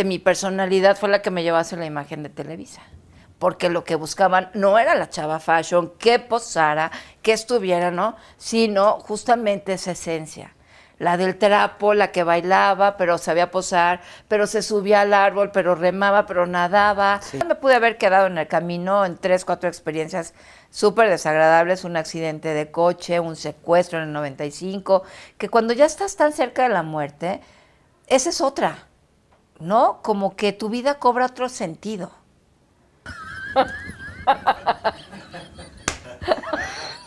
Este, mi personalidad fue la que me llevó ser la imagen de Televisa. Porque lo que buscaban no era la chava fashion, que posara, que estuviera, ¿no? Sino justamente esa esencia la del trapo, la que bailaba, pero sabía posar, pero se subía al árbol, pero remaba, pero nadaba. no Me pude haber quedado en el camino en tres, cuatro experiencias súper desagradables, un accidente de coche, un secuestro en el 95, que cuando ya estás tan cerca de la muerte, esa es otra. ¿no? Como que tu vida cobra otro sentido.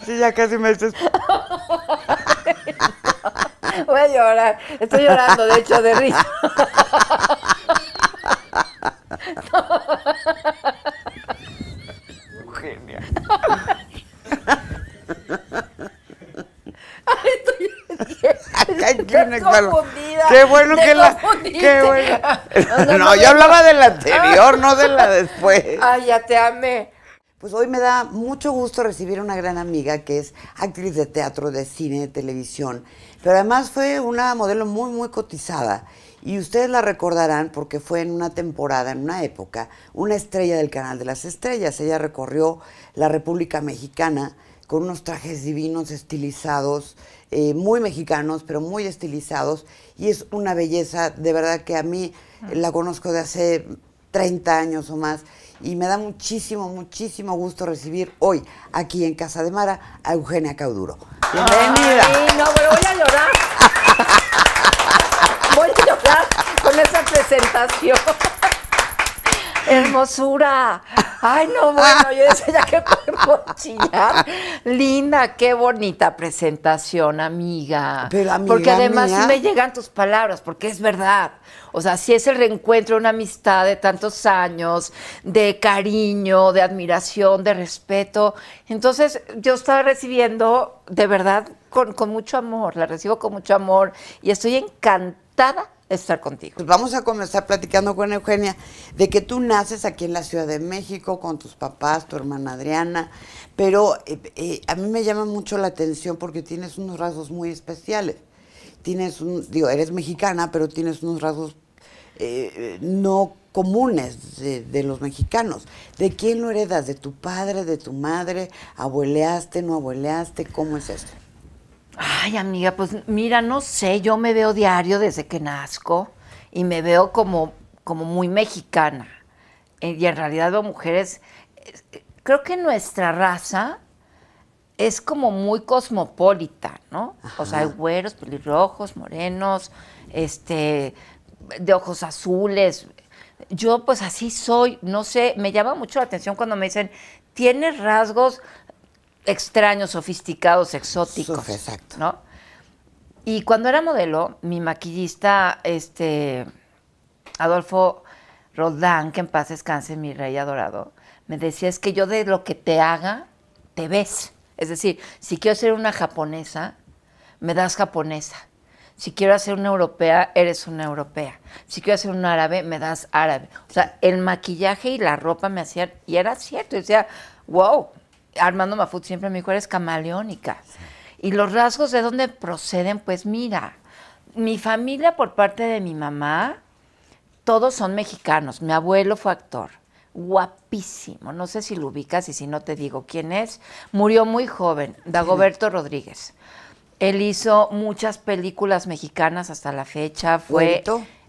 Sí, ya casi me dices. Voy a llorar. Estoy llorando, de hecho, de risa. Eugenia. Ay, estoy... Ay, estoy confundida. Qué bueno que la. Qué bueno. No, no yo hablaba de la anterior, no de la después. Ay, ya te amé. Pues hoy me da mucho gusto recibir a una gran amiga que es actriz de teatro, de cine, de televisión, pero además fue una modelo muy, muy cotizada. Y ustedes la recordarán porque fue en una temporada, en una época, una estrella del Canal de las Estrellas. Ella recorrió la República Mexicana con unos trajes divinos estilizados, eh, muy mexicanos, pero muy estilizados, y es una belleza, de verdad que a mí ah. la conozco de hace 30 años o más, y me da muchísimo, muchísimo gusto recibir hoy aquí en Casa de Mara a Eugenia Cauduro. Bienvenida. no, pero voy a llorar. voy a llorar con esa presentación. Hermosura. Ay, no, bueno, yo decía, ya que podemos chillar. Linda, qué bonita presentación, amiga. Pero Porque además me llegan tus palabras, porque es verdad. O sea, si es el reencuentro de una amistad de tantos años, de cariño, de admiración, de respeto. Entonces, yo estaba recibiendo, de verdad, con, con mucho amor, la recibo con mucho amor y estoy encantada estar contigo. Pues vamos a comenzar platicando con Eugenia de que tú naces aquí en la Ciudad de México con tus papás, tu hermana Adriana, pero eh, eh, a mí me llama mucho la atención porque tienes unos rasgos muy especiales. Tienes un, digo, eres mexicana, pero tienes unos rasgos eh, no comunes de, los mexicanos. ¿De quién lo heredas? ¿De tu padre, de tu madre? ¿Abueleaste, no abueleaste? ¿Cómo es esto? Ay, amiga, pues mira, no sé, yo me veo diario desde que nazco y me veo como, como muy mexicana. Eh, y en realidad mujeres, eh, creo que nuestra raza es como muy cosmopolita, ¿no? O sea, hay güeros, pelirrojos, morenos, este, de ojos azules. Yo pues así soy, no sé, me llama mucho la atención cuando me dicen, tienes rasgos extraños, sofisticados, exóticos. exacto. ¿no? Y cuando era modelo, mi maquillista, este, Adolfo Roldán, que en paz descanse, mi rey adorado, me decía, es que yo de lo que te haga, te ves. Es decir, si quiero ser una japonesa, me das japonesa. Si quiero hacer una europea, eres una europea. Si quiero hacer un árabe, me das árabe. O sea, el maquillaje y la ropa me hacían, y era cierto, decía, wow, Armando Mafut siempre me dijo, eres camaleónica. Y los rasgos de dónde proceden, pues mira, mi familia por parte de mi mamá, todos son mexicanos. Mi abuelo fue actor, guapísimo. No sé si lo ubicas y si no te digo quién es. Murió muy joven, Dagoberto Rodríguez. Él hizo muchas películas mexicanas hasta la fecha. Fue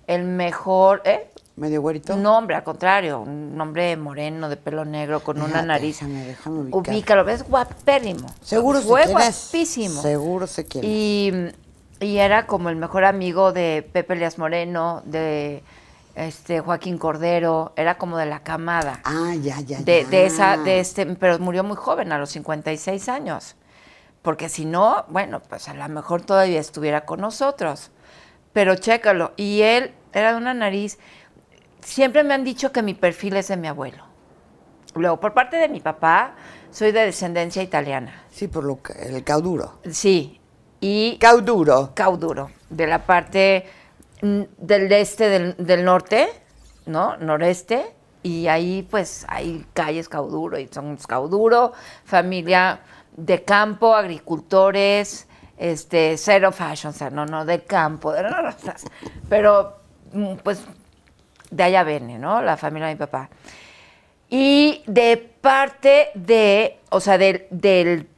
el mejor. ¿eh? ¿Medio güerito? No, hombre, al contrario, un hombre moreno, de pelo negro, con una nariz. Déjame, Ubícalo, ves guapérrimo. Seguro se Fue guapísimo. Seguro se quiere. Y, y, era como el mejor amigo de Pepe Elias Moreno, de este Joaquín Cordero, era como de la camada. Ah, ya, ya, de, De esa, de este, pero murió muy joven, a los 56 años. Porque si no, bueno, pues a lo mejor todavía estuviera con nosotros. Pero chécalo. Y él era de una nariz siempre me han dicho que mi perfil es de mi abuelo. Luego, por parte de mi papá, soy de descendencia italiana. Sí, por lo que, el cauduro. Sí. Y cauduro. Cauduro, de la parte mm, del este, del, norte, ¿no? Noreste. Y ahí, pues, hay calles cauduro y son cauduro, familia de campo, agricultores, este, cero fashion, o sea, no, no, de campo, de, las. pero, mm, pues, de allá viene, ¿no? La familia de mi papá. Y de parte de, o sea, del, del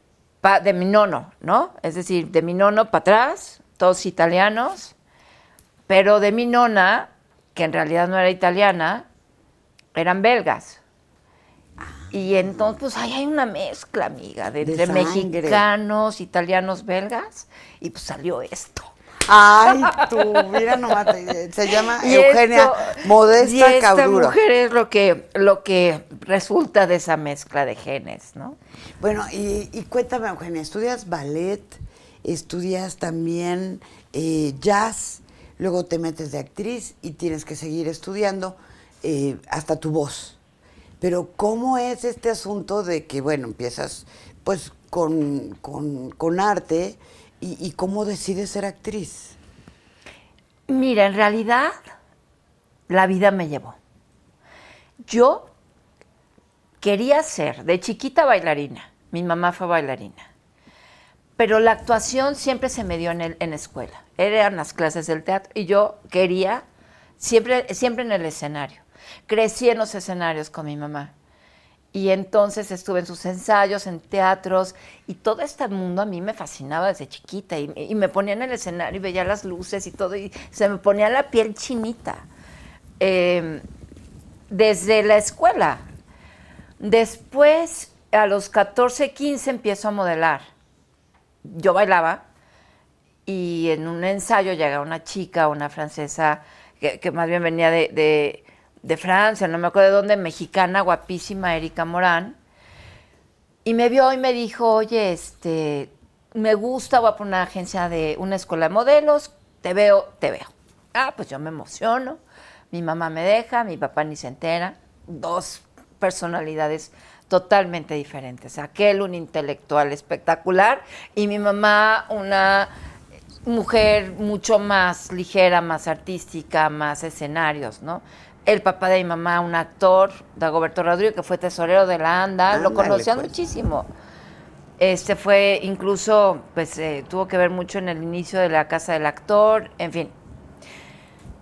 de mi nono, ¿no? Es decir, de mi nono para atrás, todos italianos, pero de mi nona, que en realidad no era italiana, eran belgas. Y entonces, pues ahí hay una mezcla, amiga, de, entre mexicanos, italianos, belgas, y pues salió esto. Ay, tú, mira nomás, se llama Eugenia Modesta y esta mujer es lo que, lo que resulta de esa mezcla de genes, ¿no? Bueno, y, cuéntame, Eugenia, estudias ballet, estudias también eh, jazz, luego te metes de actriz y tienes que seguir estudiando eh, hasta tu voz. Pero ¿cómo es este asunto de que, bueno, empiezas pues con, con, con arte, ¿Y, cómo decides ser actriz? Mira, en realidad la vida me llevó. Yo quería ser de chiquita bailarina. Mi mamá fue bailarina. Pero la actuación siempre se me dio en, en escuela. Eran las clases del teatro y yo quería siempre, siempre en el escenario. Crecí en los escenarios con mi mamá. Y entonces estuve en sus ensayos, en teatros, y todo este mundo a mí me fascinaba desde chiquita. Y, me ponía en el escenario y veía las luces y todo, y se me ponía la piel chinita. Em, desde la escuela. Después, a los 14, 15, empiezo a modelar. Yo bailaba, y en un ensayo llega una chica, una francesa, que, más bien venía de de Francia, no me acuerdo de dónde, mexicana, guapísima, Erika Morán. Y me vio y me dijo, oye, este, me gusta, voy a poner una agencia de una escuela de modelos, te veo, te veo. Ah, pues yo me emociono, mi mamá me deja, mi papá ni se entera, dos personalidades totalmente diferentes. Aquel un intelectual espectacular y mi mamá una mujer mucho más ligera, más artística, más escenarios, ¿no? el papá de mi mamá, un actor, Dagoberto Rodríguez, que fue tesorero de la ANDA, lo conocía pues. muchísimo. Este fue incluso, pues eh, tuvo que ver mucho en el inicio de la casa del actor, en fin.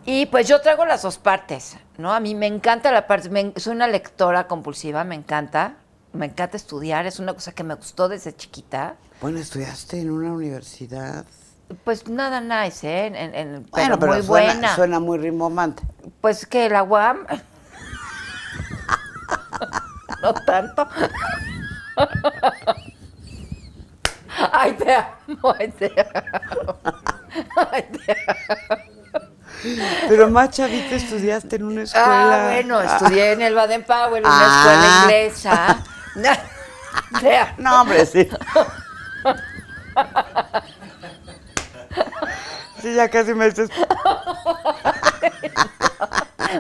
Y pues yo traigo las dos partes, ¿no? A mí me encanta la parte, soy una lectora compulsiva, me encanta, me encanta estudiar, es una cosa que me gustó desde chiquita. Bueno, estudiaste en una universidad pues nada nice, ¿eh? En, pero, muy buena. suena muy rimomante. Pues que la UAM. no tanto. ay, te amo, ay, te Ay, te Pero más chavita estudiaste en una ah, escuela. Ah, bueno, estudié en el Baden Powell, una escuela ah. inglesa. no, hombre, sí. ya casi me dices.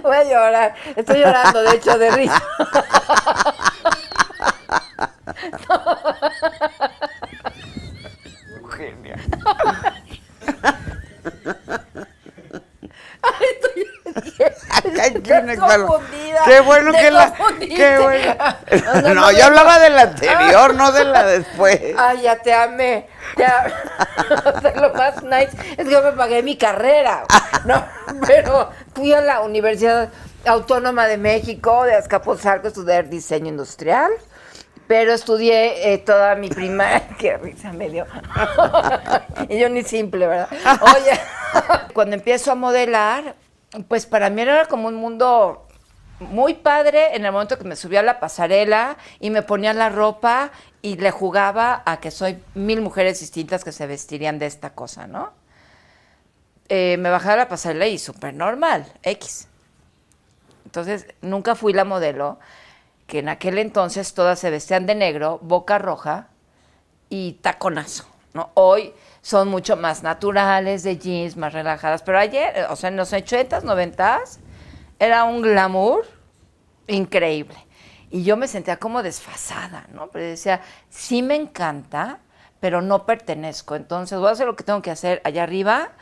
Voy a llorar. Estoy llorando, de hecho, de risa. Genial. Ay, estoy, Qué bueno que la. Qué bueno. No, yo hablaba de la anterior, no de la después. Ay, ya te amé. Te amé. más nice es que yo me pagué mi carrera, ¿no? Pero fui a la Universidad Autónoma de México de Azcapotzalco a estudiar diseño industrial. Pero estudié eh, toda mi prima, Qué risa me dio. y yo ni simple, ¿verdad? Oye, cuando empiezo a modelar, pues para mí era como un mundo muy padre en el momento que me subía a la pasarela y me ponía la ropa y le jugaba a que soy mil mujeres distintas que se vestirían de esta cosa, ¿no? Eh, me bajaba a la pasarela y súper normal, X. Entonces, nunca fui la modelo, que en aquel entonces todas se vestían de negro, boca roja y taconazo, ¿no? Hoy son mucho más naturales, de jeans, más relajadas, pero ayer, o sea, en los 80s, 90s, era un glamour increíble. Y yo me sentía como desfasada, ¿no? Pero decía, sí me encanta, pero no pertenezco. Entonces voy a hacer lo que tengo que hacer allá arriba.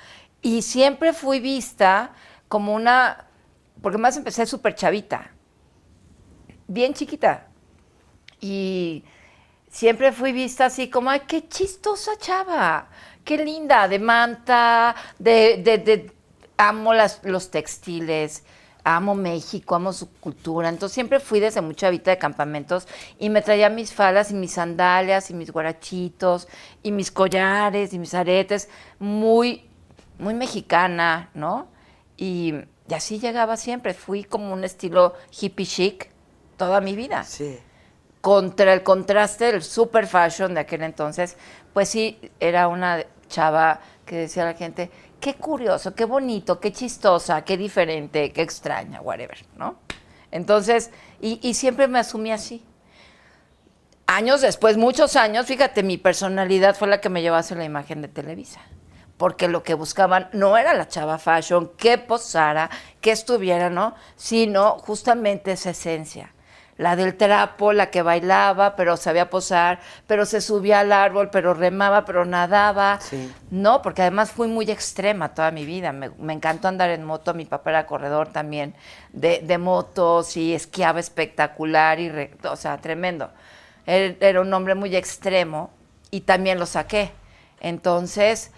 Y siempre fui vista como una, porque más empecé súper chavita, bien chiquita. Y siempre fui vista así como, ay, qué chistosa chava, qué linda, de manta, de, de, amo los textiles amo México, amo su cultura. Entonces siempre fui desde mucha chavita de campamentos y me traía mis falas y mis sandalias y mis guarachitos y mis collares y mis aretes, muy, muy mexicana, ¿no? Y, y así llegaba siempre. Fui como un estilo hippie chic toda mi vida. Sí. Contra el contraste del super fashion de aquel entonces, pues sí, era una chava que decía a la gente, qué curioso, qué bonito, qué chistosa, qué diferente, qué extraña, whatever, ¿no? Entonces, y, siempre me asumí así. Años después, muchos años, fíjate, mi personalidad fue la que me llevase la imagen de Televisa porque lo que buscaban no era la chava fashion, que posara, que estuviera, ¿no? Sino justamente esa esencia la del trapo, la que bailaba, pero sabía posar, pero se subía al árbol, pero remaba, pero nadaba. No, porque además fui muy extrema toda mi vida. Me, encantó andar en moto, mi papá era corredor también de, motos y esquiaba espectacular, y recto, o sea, tremendo. Er, era un hombre muy extremo y también lo saqué. Entonces,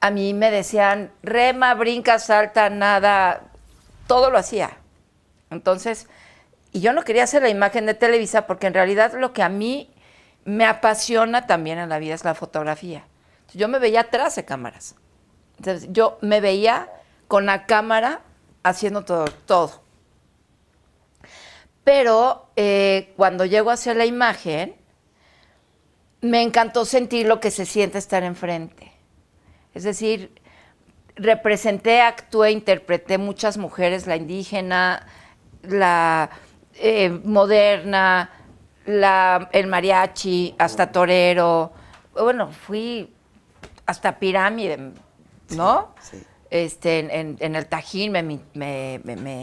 a mí me decían, rema, brinca, salta, nada, todo lo hacía. Entonces, y yo no quería hacer la imagen de Televisa porque en realidad lo que a mí me apasiona también en la vida es la fotografía. Yo me veía atrás de cámaras. Entonces, yo me veía con la cámara haciendo todo. todo. Pero eh, cuando llego a hacer la imagen, me encantó sentir lo que se siente estar enfrente. Es decir, representé, actué, interpreté muchas mujeres, la indígena, la eh, moderna, la, el mariachi, hasta torero. Bueno, fui hasta pirámide, ¿no? Sí, Este, en, el Tajín me,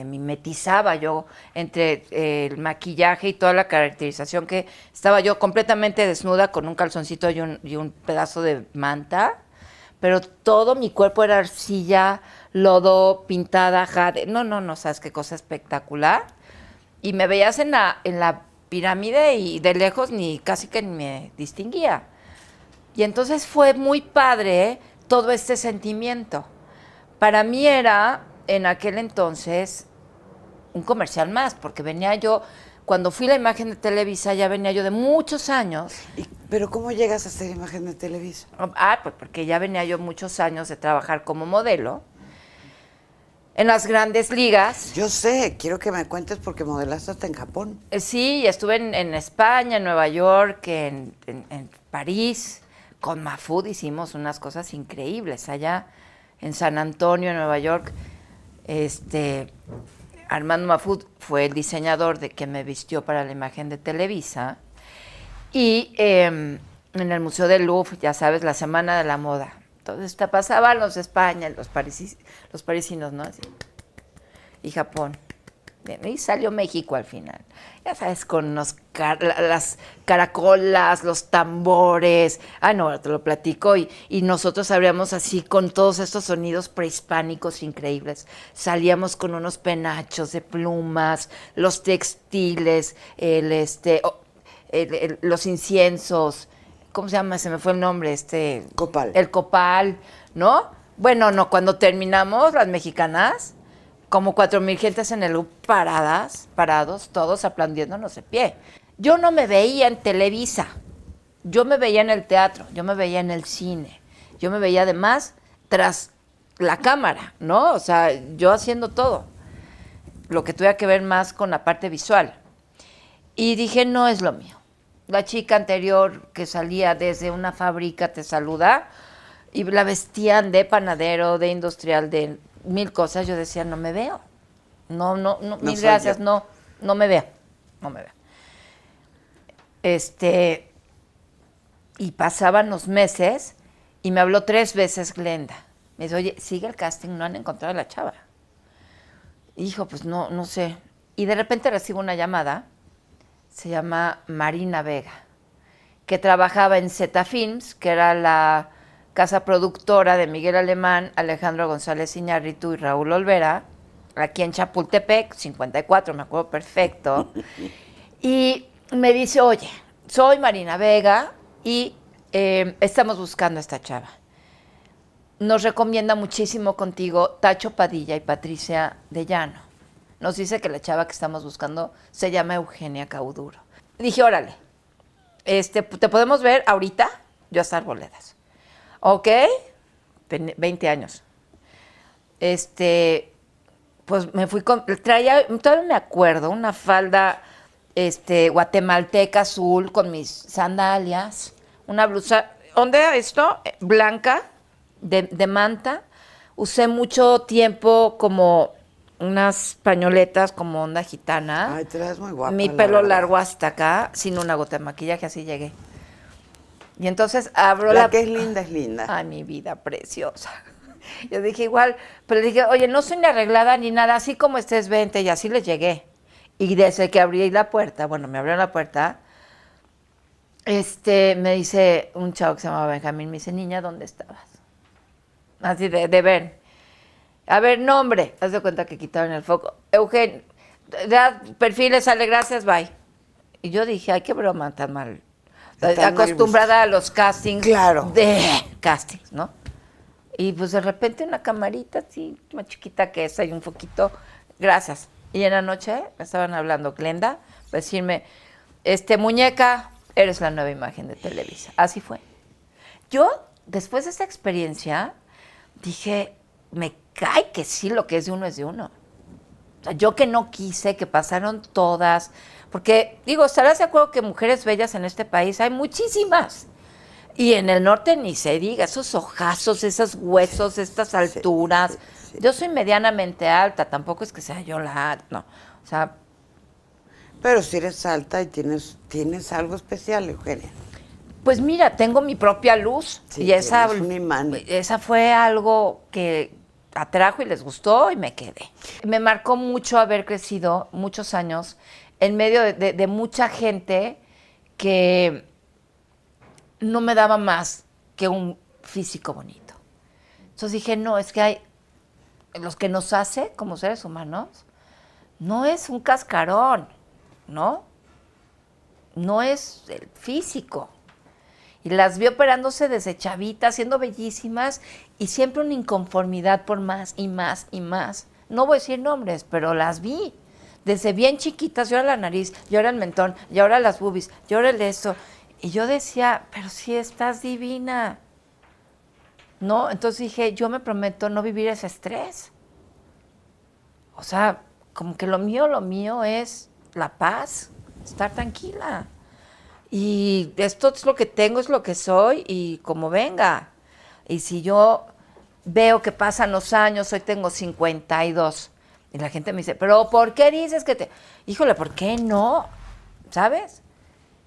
mimetizaba me, me, yo entre eh, el maquillaje y toda la caracterización que estaba yo completamente desnuda con un calzoncito y un, y un pedazo de manta, pero todo mi cuerpo era arcilla, lodo, pintada, jade. No, no, no, sabes qué cosa espectacular y me veías en la, en la pirámide y de lejos ni casi que ni me distinguía. Y entonces fue muy padre todo este sentimiento. Para mí era en aquel entonces un comercial más, porque venía yo, cuando fui la imagen de Televisa, ya venía yo de muchos años. ¿Pero cómo llegas a ser imagen de Televisa? Ah, pues porque ya venía yo muchos años de trabajar como modelo en las grandes ligas. Yo sé, quiero que me cuentes porque modelaste hasta en Japón. Eh, sí, estuve en, España, en Nueva York, en, París. Con Mafud hicimos unas cosas increíbles allá en San Antonio, en Nueva York. Este, Armando Mafud fue el diseñador de que me vistió para la imagen de Televisa. Y em, en el Museo del Louvre, ya sabes, la Semana de la Moda. Entonces pasaban los de España, los, los parisinos, ¿no? Y Japón. Y salió México al final. Ya sabes, con las caracolas, los tambores. Ah, no, te lo platico. Y, nosotros habríamos así con todos estos sonidos prehispánicos increíbles. Salíamos con unos penachos de plumas, los textiles, el este, los inciensos, ¿cómo se llama? Se me fue el nombre, este... Copal. El Copal, ¿no? Bueno, no, cuando terminamos las mexicanas, como cuatro mil gentes en el U paradas, parados, todos aplaudiéndonos de pie. Yo no me veía en Televisa, yo me veía en el teatro, yo me veía en el cine, yo me veía además tras la cámara, ¿no? O sea, yo haciendo todo, lo que tuviera que ver más con la parte visual. Y dije, no es lo mío la chica anterior que salía desde una fábrica te saluda y la vestían de panadero, de industrial, de mil cosas. Yo decía, no me veo. No, no, no, mil gracias, no, no me veo. No me veo. Este, y pasaban los meses y me habló tres veces Glenda. Me dice, oye, sigue el casting, no han encontrado a la chava. Hijo, pues no, no sé. Y de repente recibo una llamada se llama Marina Vega, que trabajaba en Zeta Films, que era la casa productora de Miguel Alemán, Alejandro González Iñárritu y Raúl Olvera, aquí en Chapultepec, 54, me acuerdo perfecto. Y me dice, oye, soy Marina Vega y eh, estamos buscando a esta chava. Nos recomienda muchísimo contigo Tacho Padilla y Patricia De Llano. Nos dice que la chava que estamos buscando se llama Eugenia Cauduro. Dije, órale, este, te podemos ver ahorita, yo hasta Arboledas. Ok, 20 años. Este, pues me fui con, traía, todavía me acuerdo, una falda este, guatemalteca azul con mis sandalias, una blusa, ¿dónde esto? Eh, blanca, de, de manta. Usé mucho tiempo como unas pañoletas como onda gitana. Ay, te ves muy guapa. Mi pelo largo hasta acá, sin una gota de maquillaje, así llegué. Y entonces abro la... La que es linda es linda. Ay, mi vida preciosa. Yo dije igual, pero dije, oye, no soy ni arreglada ni nada, así como estés, vente, y así les llegué. Y desde que abrí la puerta, bueno, me abrió la puerta, este, me dice un chavo que se llamaba Benjamín, me dice, niña, ¿dónde estabas? Así de, de ver. A ver, nombre. ¿Has de cuenta que quitaron el foco. Eugen, perfiles, sale, gracias, bye. Y yo dije, ay, qué broma tan mal. acostumbrada a los castings. Claro. De castings, ¿no? Y pues de repente una camarita así, más chiquita que esa y un poquito, gracias. Y en la noche me estaban hablando Glenda, para decirme, este, muñeca, eres la nueva imagen de Televisa. Así fue. Yo, después de esa experiencia, dije, me ay, que sí lo que es de uno es de uno. O sea, yo que no quise, que pasaron todas, porque digo, estarás de acuerdo que mujeres bellas en este país hay muchísimas. Y en el norte ni se diga, esos ojazos, esos huesos, estas alturas. yo soy medianamente alta, tampoco es que sea yo la no. O sea. Pero si eres alta y tienes, tienes algo especial, Eugenia. Pues mira, tengo mi propia luz y esa, un imán. esa fue algo que, atrajo y les gustó y me quedé. Me marcó mucho haber crecido muchos años en medio de, mucha gente que no me daba más que un físico bonito. Entonces dije, no, es que hay los que nos hace como seres humanos, no es un cascarón, ¿no? No es el físico, las vi operándose desde chavitas, siendo bellísimas y siempre una inconformidad por más y más y más. No voy a decir nombres, pero las vi. Desde bien chiquitas, yo era la nariz, yo era el mentón, y ahora las boobies, yo era el esto. Y yo decía, pero si estás divina. ¿No? Entonces dije, yo me prometo no vivir ese estrés. O sea, como que lo mío, lo mío es la paz, estar tranquila. Y esto es lo que tengo, es lo que soy y como venga. Y si yo veo que pasan los años, hoy tengo 52. Y la gente me dice, pero ¿por qué dices que te... Híjole, ¿por qué no? ¿Sabes?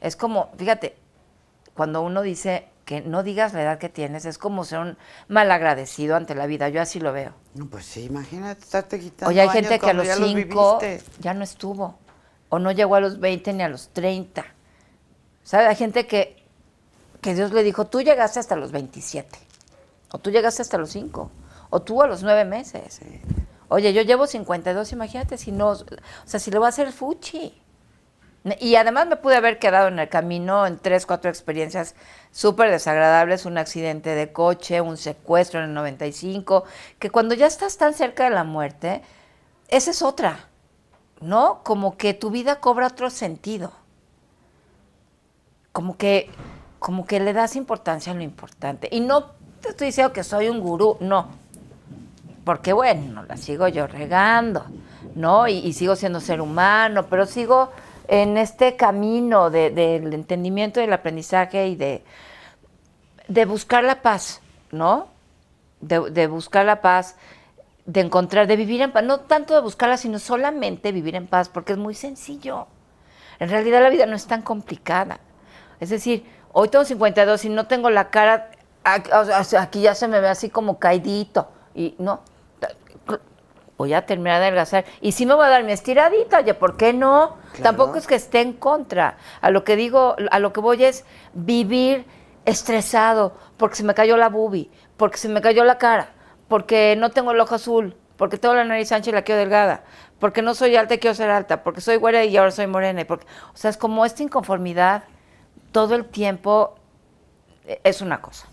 Es como, fíjate, cuando uno dice que no digas la edad que tienes, es como ser un malagradecido ante la vida. Yo así lo veo. No, pues sí, imagínate te quitando. Oye, hay gente que a los 5 ya, ya no estuvo. O no llegó a los 20 ni a los 30. O hay gente que, que Dios le dijo, tú llegaste hasta los 27, o tú llegaste hasta los 5, o tú a los 9 meses. Eh. Oye, yo llevo 52, imagínate, si no, o sea, si lo va a hacer fuchi. Y además me pude haber quedado en el camino en tres, cuatro experiencias súper desagradables, un accidente de coche, un secuestro en el 95, que cuando ya estás tan cerca de la muerte, esa es otra, ¿no? Como que tu vida cobra otro sentido como que, como que le das importancia a lo importante. Y no te estoy diciendo que soy un gurú, no. Porque bueno, la sigo yo regando, ¿no? Y, sigo siendo ser humano, pero sigo en este camino del entendimiento, del aprendizaje y de, de buscar la paz, ¿no? de, buscar la paz, de encontrar, de vivir en paz, no tanto de buscarla, sino solamente vivir en paz, porque es muy sencillo. En realidad la vida no es tan complicada. Es decir, hoy tengo 52 y no tengo la cara, aquí ya se me ve así como caidito. Y no, voy a terminar de adelgazar. Y sí me voy a dar mi estiradita, oye, ¿por qué no? Tampoco es que esté en contra. A lo que digo, a lo que voy es vivir estresado porque se me cayó la bubi, porque se me cayó la cara, porque no tengo el ojo azul, porque tengo la nariz ancha y la quiero delgada, porque no soy alta y quiero ser alta, porque soy güera y ahora soy morena. porque, o sea, es como esta inconformidad todo el tiempo eh, es una cosa.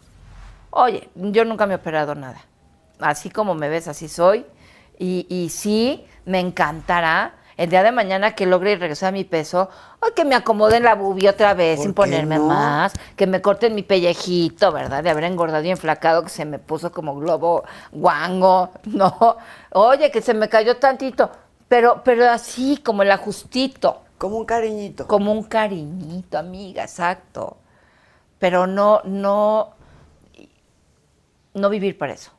Oye, yo nunca me he operado nada. Así como me ves, así soy. Y, sí, me encantará el día de mañana que logre regresar a mi peso, o que me acomoden la bubi otra vez sin ponerme más, que me corten mi pellejito, ¿verdad? De haber engordado y enflacado, que se me puso como globo guango, ¿no? Oye, que se me cayó tantito, pero, pero así, como el ajustito. Como un cariñito. Como un cariñito, amiga, exacto. Pero no, no, no vivir para eso.